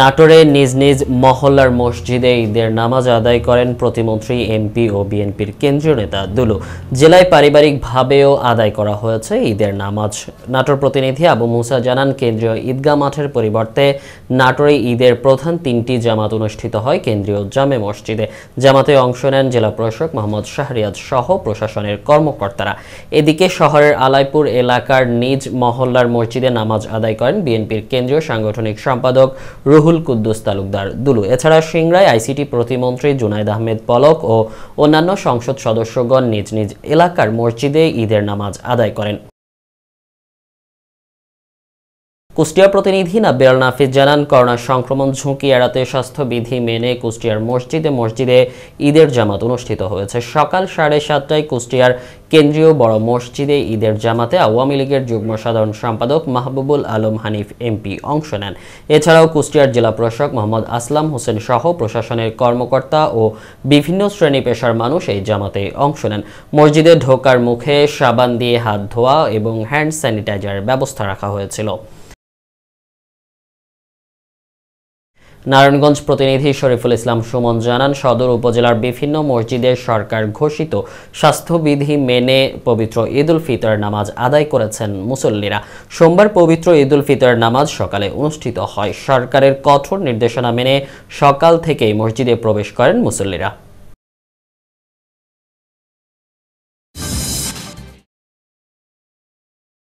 নাটোরে নিজ নিজ মহল্লার মসজিদে ঈদের নামাজ আদায় করেন প্রতিমন্ত্রী এমপি ও বিএনপির কেন্দ্রীয় নেতা দুলু জেলায় পারিবারিকভাবেও আদায় করা হয়েছে ঈদের নামাজ নাটোর প্রতিনিধি আবু মুসা জানান কেন্দ্রীয় ঈদগা মাঠের পরিবর্তে নাটোরে ঈদের প্রধান তিনটি জামাত অনুষ্ঠিত হয় কেন্দ্রীয় জামে মসজিদে জামাতে অংশ নেন জেলা প্রশাসক মোহাম্মদ শাহরিয়াজ সহ প্রশাসনের কর্মকর্তারা এদিকে শহরের আলাইপুর এলাকার নিজ মহল্লার মসজিদে নামাজ আদায় করেন বিএনপির কেন্দ্রীয় সাংগঠনিক সম্পাদক রুহুল কুদ্দুস তালুকদার দুলু এছাড়া সিংরায় আইসিটি প্রতিমন্ত্রী জুনায়দ আহমেদ পলক ও অন্যান্য সংসদ সদস্যগণ নিজ নিজ এলাকার মসজিদে ঈদের নামাজ আদায় করেন কুষ্টিয়া প্রতিনিধি নাবিয়াল নাফিজ জানান করোনা সংক্রমণ ঝুঁকি এড়াতে স্বাস্থ্যবিধি মেনে কুষ্টিয়ার মসজিদে মসজিদে ঈদের জামাত অনুষ্ঠিত হয়েছে সকাল সাড়ে সাতটায় কুষ্টিয়ার কেন্দ্রীয় বড় মসজিদে ঈদের জামাতে আওয়ামী লীগের যুগ্ম সাধারণ সম্পাদক মাহবুবুল আলম হানিফ এমপি অংশ নেন এছাড়াও কুষ্টিয়ার জেলা প্রশাসক মোহাম্মদ আসলাম হোসেন সহ প্রশাসনের কর্মকর্তা ও বিভিন্ন শ্রেণী পেশার মানুষ এই জামাতে অংশ নেন মসজিদে ঢোকার মুখে সাবান দিয়ে হাত ধোয়া এবং হ্যান্ড স্যানিটাইজার ব্যবস্থা রাখা হয়েছিল নারায়ণগঞ্জ প্রতিনিধি শরীফুল ইসলাম সুমন জানান সদর উপজেলার বিভিন্ন মসজিদে সরকার ঘোষিত স্বাস্থ্যবিধি মেনে পবিত্র ঈদুল ফিতর নামাজ আদায় করেছেন মুসল্লিরা সোমবার পবিত্র ঈদুল ফিতর নামাজ সকালে অনুষ্ঠিত হয় সরকারের কঠোর নির্দেশনা মেনে সকাল থেকেই মসজিদে প্রবেশ করেন মুসল্লিরা